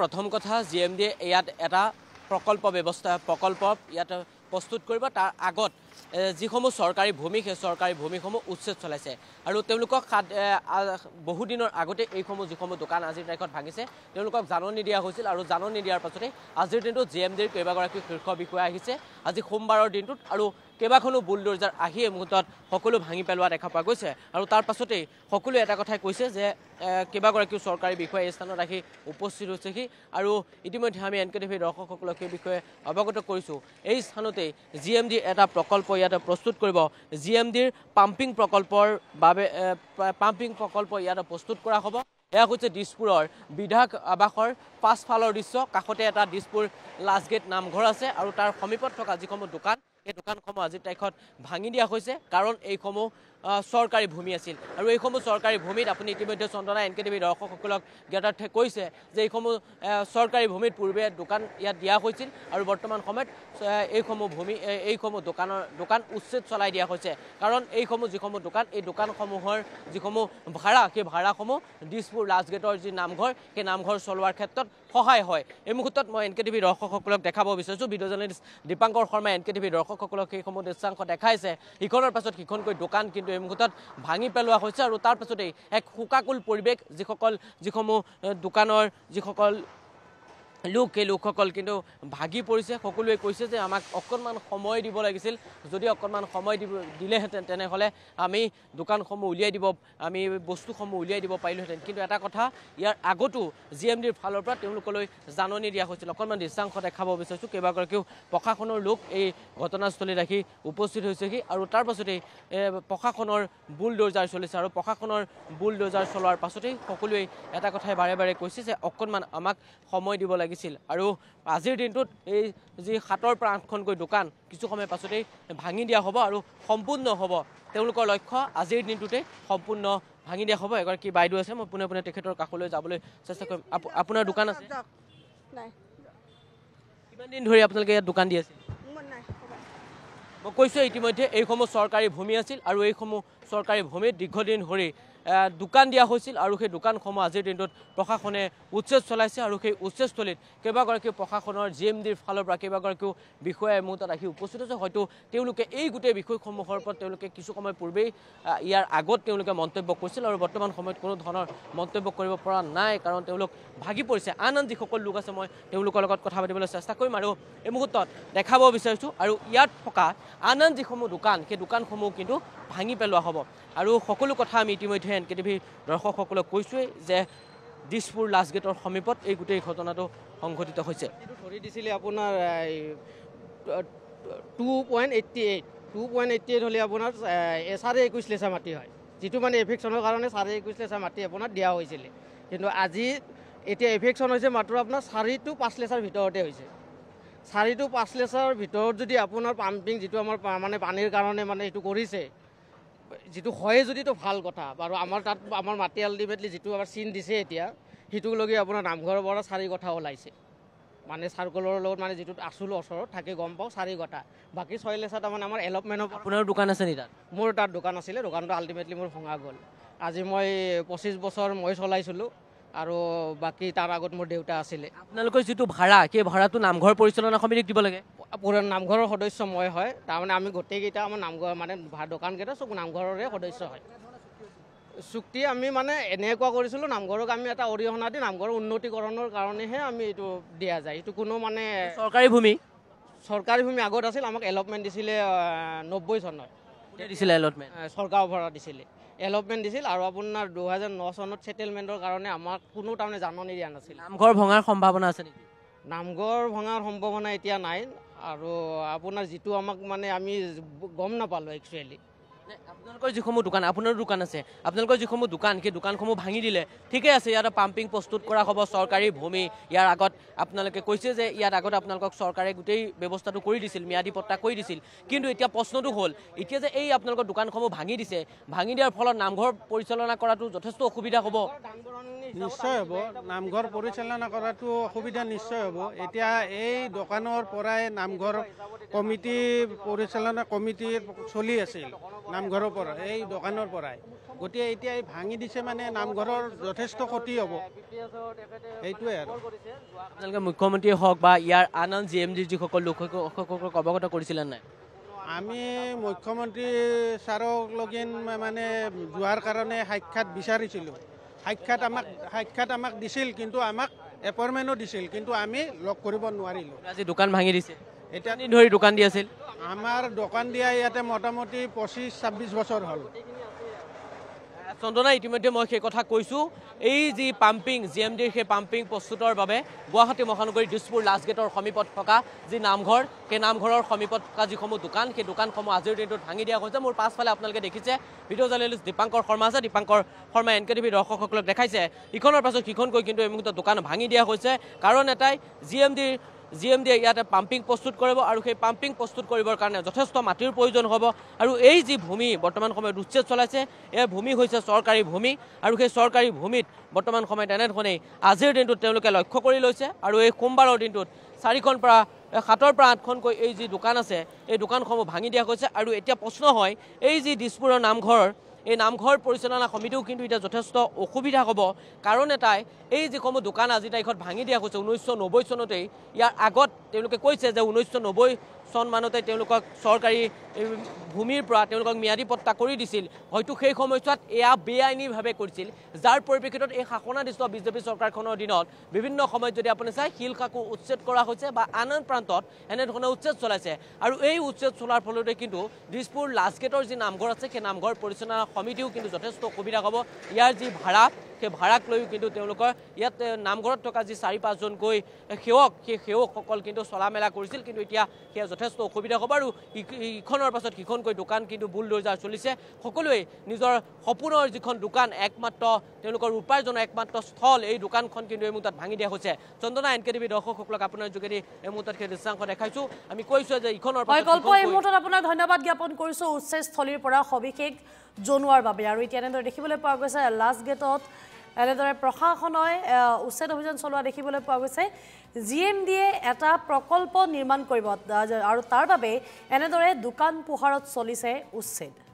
প্ৰথম কথা G M ডিয়ে ইয়াত এটা প্ৰকল্প ব্যৱস্থা প্ৰকল্প ইয়াত প্ৰস্তুত কৰিব তাৰ আগত যিসমূহ চৰকাৰী ভূমি সেই চৰকাৰী ভূমিসমূহ উচ্ছেদ চলাইছে আৰু তেওঁলোকক সাত বহুদিনৰ আগতে এইসমূহ যিসমূহ দোকান আজিৰ তাৰিখত ভাঙিছে তেওঁলোকক জাননী দিয়া হৈছিল আৰু জাননী দিয়াৰ পাছতেই আজিৰ দিনটোত জি এম ডিৰ কেইবাগৰাকী শীৰ্ষ বিষয়া আহিছে আজি সোমবাৰৰ দিনটোত আৰু কেইবাখনো বুলডোজাৰ আহি এই মুহূৰ্তত সকলো ভাঙি পেলোৱা দেখা পোৱা গৈছে আৰু তাৰ পাছতেই সকলোৱে এটা কথাই কৈছে যে কেইবাগৰাকীও চৰকাৰী বিষয়া এই স্থানত আহি উপস্থিত হৈছেহি আৰু ইতিমধ্যে আমি এন কে টিভিৰ দৰ্শকসকলক সেই বিষয়ে অৱগত কৰিছোঁ এই স্থানতেই জি এম ডি এটা প্ৰকল্প ইয়াতে প্ৰস্তুত কৰিব জি এম ডিৰ পাম্পিং প্ৰকল্পৰ বাবে পাম্পিং প্ৰকল্প ইয়াতে প্ৰস্তুত কৰা হ'ব এয়া হৈছে দিছপুৰৰ বিধায়ক আৱাসৰ পাছফালৰ দৃশ্য কাষতে এটা দিছপুৰ লাষ্ট গেট নামঘৰ আছে আৰু তাৰ সমীপত থকা যিসমূহ দোকান এই দোকানসমূহ আজিৰ তাৰিখত ভাঙি দিয়া হৈছে কাৰণ এইসমূহ চৰকাৰী ভূমি আছিল আৰু এইসমূহ চৰকাৰী ভূমিত আপুনি ইতিমধ্যে চন্দনা এন কে টিভিৰ দৰ্শকসকলক জ্ঞাতাৰ্থে কৈছে যে এইসমূহ চৰকাৰী ভূমিত পূৰ্বে দোকান ইয়াত দিয়া হৈছিল আৰু বৰ্তমান সময়ত এইসমূহ ভূমি এইসমূহ দোকানৰ দোকান উচিত চলাই দিয়া হৈছে কাৰণ এইসমূহ যিসমূহ দোকান এই দোকানসমূহৰ যিসমূহ ভাড়া সেই ভাড়াসমূহ দিছপুৰ লাষ্ট গেটৰ যি নামঘৰ সেই নামঘৰ চলোৱাৰ ক্ষেত্ৰত সহায় হয় এই মুহূৰ্তত মই এন কে টিভিৰ দৰ্শকসকলক দেখাব বিচাৰিছোঁ ভিডিঅ' জাৰ্নেলিষ্ট দীপাংকৰ শৰ্মাই এন কে টিভিৰ দৰ্শকসকলক সেইসমূহ দৃশ্যাংশ দেখাইছে সিখনৰ পাছত সিখনকৈ দোকান কিন্তু এই মুহূৰ্তত ভাঙি পেলোৱা হৈছে আৰু তাৰ পাছতেই এক শোকাকুল পৰিৱেশ যিসকল যিসমূহ দোকানৰ যিসকল লোক সেই লোকসকল কিন্তু ভাগি পৰিছে সকলোৱে কৈছে যে আমাক অকণমান সময় দিব লাগিছিল যদি অকণমান সময় দিব দিলেহেঁতেন তেনেহ'লে আমি দোকানসমূহ উলিয়াই দিব আমি বস্তুসমূহ উলিয়াই দিব পাৰিলোহেঁতেন কিন্তু এটা কথা ইয়াৰ আগতো জি এম ডিৰ ফালৰ পৰা তেওঁলোকলৈ জাননি দিয়া হৈছিল অকণমান দৃশ্যাংশ দেখাব বিচাৰিছোঁ কেইবাগৰাকীও প্ৰশাসনৰ লোক এই ঘটনাস্থলীত আহি উপস্থিত হৈছেহি আৰু তাৰ পাছতেই প্ৰশাসনৰ বুল বুলডোজাৰ চলিছে আৰু প্ৰশাসনৰ বুল বুলডোজাৰ চলোৱাৰ পাছতেই সকলোৱে এটা কথাই বাৰে বাৰে কৈছে যে অকণমান আমাক সময় দিব লাগে লাগিছিল আৰু আজিৰ দিনটোত এই যি সাতৰ পৰা আঠখনকৈ দোকান কিছু সময় পাছতেই ভাঙি দিয়া হ'ব আৰু সম্পূৰ্ণ হ'ব তেওঁলোকৰ লক্ষ্য আজিৰ দিনটোতেই সম্পূৰ্ণ ভাঙি দিয়া হ'ব এগৰাকী বাইদেউ আছে মই পোনে পোনে তেখেতৰ কাষলৈ যাবলৈ চেষ্টা কৰিম আপোনাৰ দোকান আছে কিমান দিন ধৰি আপোনালোকে ইয়াত দোকান দি আছে মই কৈছোঁ ইতিমধ্যে এইসমূহ চৰকাৰী ভূমি আছিল আৰু এইসমূহ চৰকাৰী ভূমিত দীৰ্ঘদিন ধৰি দোকান দিয়া হৈছিল আৰু সেই দোকানসমূহ আজিৰ দিনটোত প্ৰশাসনে উচ্ছেদ চলাইছে আৰু সেই উচ্ছেদস্থলীত কেইবাগৰাকীও প্ৰশাসনৰ জি এম ডিৰ ফালৰ পৰা কেইবাগৰাকীও বিষয়াই মোৰ তাত আহি উপস্থিত হৈছে হয়তো তেওঁলোকে এই গোটেই বিষয়সমূহৰ ওপৰত তেওঁলোকে কিছু সময় পূৰ্বেই ইয়াৰ আগত তেওঁলোকে মন্তব্য কৰিছিল আৰু বৰ্তমান সময়ত কোনো ধৰণৰ মন্তব্য কৰিব পৰা নাই কাৰণ তেওঁলোক ভাগি পৰিছে আন আন যিসকল লোক আছে মই তেওঁলোকৰ লগত কথা পাতিবলৈ চেষ্টা কৰিম আৰু এই মুহূৰ্তত দেখাব বিচাৰিছোঁ আৰু ইয়াত থকা আন আন যিসমূহ দোকান সেই দোকানসমূহ কিন্তু ভাঙি পেলোৱা হ'ব আৰু সকলো কথা আমি ইতিমধ্যে এন কে টি ভিৰ দৰ্শকসকলক কৈছোৱেই যে দিছপুৰ লাষ্ট গেটৰ সমীপত এই গোটেই ঘটনাটো সংঘটিত হৈছে ধৰি দিছিলে আপোনাৰ two point eighty eight two point eighty eight হ'লে আপোনাৰ এ চাৰে একৈছ লেচা মাটি হয় যিটো মানে এফেকশ্যনৰ কাৰণে চাৰে একৈছ লেচা মাটি আপোনাৰ দিয়া হৈছিলে কিন্তু আজি এতিয়া এফেকশ্যন হৈছে মাত্ৰ আপোনাৰ চাৰি টু পাঁচ লেচাৰ ভিতৰতে হৈছে চাৰি টু পাঁচ লেচাৰ ভিতৰত যদি আপোনাৰ পাম্পিং যিটো আমাৰ মানে পানীৰ কাৰণে মানে এইটো কৰিছে যিটো হয় যদিতো ভাল কথা বাৰু আমাৰ তাত আমাৰ মাটি আল্টিমেটলি যিটো আমাৰ চিন দিছে এতিয়া সেইটোক লগি আপোনাৰ নামঘৰৰ পৰা চাৰি কথা ওলাইছে মানে চাৰ্কলৰ লগত মানে যিটো আচুল ওচৰত থাকি গম পাওঁ চাৰি কথা বাকী ছয় লেচা তাৰমানে আমাৰ এলপমেণ্ট পৰা আপোনাৰ দোকান আছে নি তাত মোৰ তাত দোকান আছিলে দোকানটো আল্টিমেটলি মোৰ ভঙা গ'ল আজি মই পঁচিছ বছৰ মই চলাইছিলোঁ আৰু বাকী তাৰ আগত মোৰ দেউতা আছিলে আপোনালোকৰ যিটো ভাড়া সেই ভাড়াটো নামঘৰ পৰিচালনা সমিতিক দিব লাগে পুৰণ নামঘৰৰ সদস্য মই হয় তাৰমানে আমি গোটেইকেইটা আমাৰ নামঘৰ মানে দোকানকেইটা চব নামঘৰৰে সদস্য হয় চুক্তি আমি মানে এনেকুৱা কৰিছিলোঁ নামঘৰক আমি এটা অৰিহণা দি নামঘৰৰ উন্নতিকৰণৰ কাৰণেহে আমি এইটো দিয়া যায় এইটো কোনো মানে চৰকাৰী ভূমি চৰকাৰী ভূমি আগত আছিল আমাক এলটমেণ্ট দিছিলে নব্বৈ চনত দিছিলে এলটমেণ্ট চৰকাৰৰ ভাড়া দিছিলে এলপমেণ্ট দিছিল আৰু আপোনাৰ দুহেজাৰ ন চনত ছেটেলমেণ্টৰ কাৰণে আমাক কোনো তাৰমানে জাননী দিয়া নাছিল নামঘৰ ভঙাৰ সম্ভাৱনা আছে নেকি নামঘৰ ভঙাৰ সম্ভাৱনা এতিয়া নাই আৰু আপোনাৰ যিটো আমাক মানে আমি গম নাপালোঁ একচুৱেলি আপোনালোকৰ যিসমূহ দোকান আপোনাৰ দোকান আছে আপোনালোকৰ যিসমূহ দোকান সেই দোকানসমূহ ভাঙি দিলে ঠিকেই আছে ইয়াত পাম্পিং প্ৰস্তুত কৰা হ'ব চৰকাৰী ভূমি ইয়াৰ আগত আপোনালোকে কৈছে যে ইয়াত আগত আপোনালোকক চৰকাৰে গোটেই ব্যৱস্থাটো কৰি দিছিল ম্যাদী পত্তা কৰি দিছিল কিন্তু এতিয়া প্ৰশ্নটো হ'ল এতিয়া যে এই আপোনালোকৰ দোকানসমূহ ভাঙি দিছে ভাঙি দিয়াৰ ফলত নামঘৰ পৰিচালনা কৰাটো যথেষ্ট অসুবিধা হ'ব নিশ্চয় হ'ব নামঘৰ পৰিচালনা কৰাটো অসুবিধা নিশ্চয় হ'ব এতিয়া এই দোকানৰ পৰাই নামঘৰ কমিটি পৰিচালনা কমিটি চলি আছিল নামঘৰৰ নামঘৰৰ পৰা এই দোকানৰ পৰাই গতিকে এতিয়া এই ভাঙি দিছে মানে নামঘৰৰ যথেষ্ট ক্ষতি হ'ব এইটোৱে আৰু আপোনালোকে মুখ্যমন্ত্ৰী হওক বা ইয়াৰ আন আন জি এম ডি যিসকল লোকসকলক অৱগত কৰিছিলে নাই আমি মুখ্যমন্ত্ৰী ছাৰক লগিন মানে যোৱাৰ কাৰণে সাক্ষাৎ বিচাৰিছিলোঁ সাক্ষাৎ আমাক সাক্ষাৎ আমাক দিছিল কিন্তু আমাক এপইণ্টমেণ্টো দিছিল কিন্তু আমি লগ কৰিব নোৱাৰিলোঁ আজি দোকান ভাঙি দিছে এতিয়া ধৰি দোকান দি আছিল আমাৰ দোকান দিয়া ইয়াতে মোটামুটি পঁচিছ ছাব্বিছ বছৰ হল চন্দনা ইতিমধ্যে মই সেই কথা কৈছোঁ এই যি পাম্পিং জি এম ডিৰ সেই পাম্পিং প্ৰস্তুতৰ বাবে গুৱাহাটী মহানগৰী দিছপুৰ লাষ্ট গেটৰ সমীপত থকা যি নামঘৰ সেই নামঘৰৰ সমীপত থকা যিসমূহ দোকান সেই দোকানসমূহ আজিৰ দিনটোত ভাঙি দিয়া হৈছে মোৰ পাছফালে আপোনালোকে দেখিছে ভিডিঅ' জাৰ্নেলিষ্ট দীপাংকৰ শৰ্মা আছে দীপাংকৰ শৰ্মাই এন কে টিভি দৰ্শকসকলক দেখাইছে ইখনৰ পাছত সিখনকৈ কিন্তু এই মুহূৰ্তত দোকান ভাঙি দিয়া হৈছে কাৰণ এটাই জি এম ডিৰ জি এম ডিয়ে ইয়াতে পাম্পিং প্ৰস্তুত কৰিব আৰু সেই পাম্পিং প্ৰস্তুত কৰিবৰ কাৰণে যথেষ্ট মাটিৰ প্ৰয়োজন হ'ব আৰু এই যি ভূমি বৰ্তমান সময়ত উচ্ছেদ চলাইছে এই ভূমি হৈছে চৰকাৰী ভূমি আৰু সেই চৰকাৰী ভূমিত বৰ্তমান সময়ত এনেধৰণেই আজিৰ দিনটোত তেওঁলোকে লক্ষ্য কৰি লৈছে আৰু এই সোমবাৰৰ দিনটোত চাৰিখন পৰা সাতৰ পৰা আঠখনকৈ এই যি দোকান আছে এই দোকানসমূহ ভাঙি দিয়া হৈছে আৰু এতিয়া প্ৰশ্ন হয় এই যি দিছপুৰৰ নামঘৰ এই নামঘৰ পৰিচালনা সমিতিও কিন্তু এতিয়া যথেষ্ট অসুবিধা হ'ব কাৰণ এটাই এই যিসমূহ দোকান আজিৰ তাৰিখত ভাঙি দিয়া হৈছে ঊনৈছশ নব্বৈ চনতেই ইয়াৰ আগত তেওঁলোকে কৈছে যে ঊনৈছশ নব্বৈ চনমানতে তেওঁলোকক চৰকাৰী ভূমিৰ পৰা তেওঁলোকক ম্যাদী পত্তা কৰি দিছিল হয়তো সেই সময়ছোৱাত এয়া বেআইনীভাৱে কৰিছিল যাৰ পৰিপ্ৰেক্ষিতত এই শাসনাধিষ্ঠ বিজেপি চৰকাৰখনৰ দিনত বিভিন্ন সময়ত যদি আপুনি চায় শিল কাকো উচ্ছেদ কৰা হৈছে বা আন আন প্ৰান্তত এনেধৰণে উচ্ছেদ চলাইছে আৰু এই উচ্ছেদ চলোৱাৰ ফলতে কিন্তু দিছপুৰ লাষ্টগেটৰ যি নামঘৰ আছে সেই নামঘৰ পৰিচালনা সমিতিও কিন্তু যথেষ্ট অসুবিধা হ'ব ইয়াৰ যি ভাড়া সেই ভাড়াক লৈও কিন্তু তেওঁলোকৰ ইয়াত নামঘৰত থকা যি চাৰি পাঁচজনকৈ সেৱক সেই সেৱকসকল কিন্তু চলা মেলা কৰিছিল কিন্তু এতিয়া সেয়া যথেষ্ট অসুবিধা হ'ব আৰু ইখনৰ পাছত সিখনকৈ দোকান কিন্তু বুল বুলডোজাৰ চলিছে সকলোৱে নিজৰ সপোনৰ যিখন দোকান একমাত্ৰ তেওঁলোকৰ উপাৰ্জনৰ একমাত্ৰ স্থল এই দোকানখন কিন্তু এই মুহূৰ্তত ভাঙি দিয়া হৈছে চন্দনা এন কে টিভি দৰ্শকসকলক আপোনাৰ যোগেদি এই মুহূৰ্তত সেই দৃশ্যাংশ দেখাইছোঁ আমি কৈছোঁ যে ইখনৰ পৰা এই মুহূৰ্তত আপোনাক ধন্যবাদ জ্ঞাপন কৰিছোঁ উচ্চস্থলীৰ পৰা সবিশেষ জনোৱাৰ বাবে আৰু এতিয়া এনেদৰে দেখিবলৈ পোৱা গৈছে লাষ্ট গেটত এনেদৰে প্ৰশাসনে উচ্ছেদ অভিযান চলোৱা দেখিবলৈ পোৱা গৈছে জি এম ডিয়ে এটা প্ৰকল্প নিৰ্মাণ কৰিব আৰু তাৰ বাবে এনেদৰে দোকান পোহাৰত চলিছে উচ্ছেদ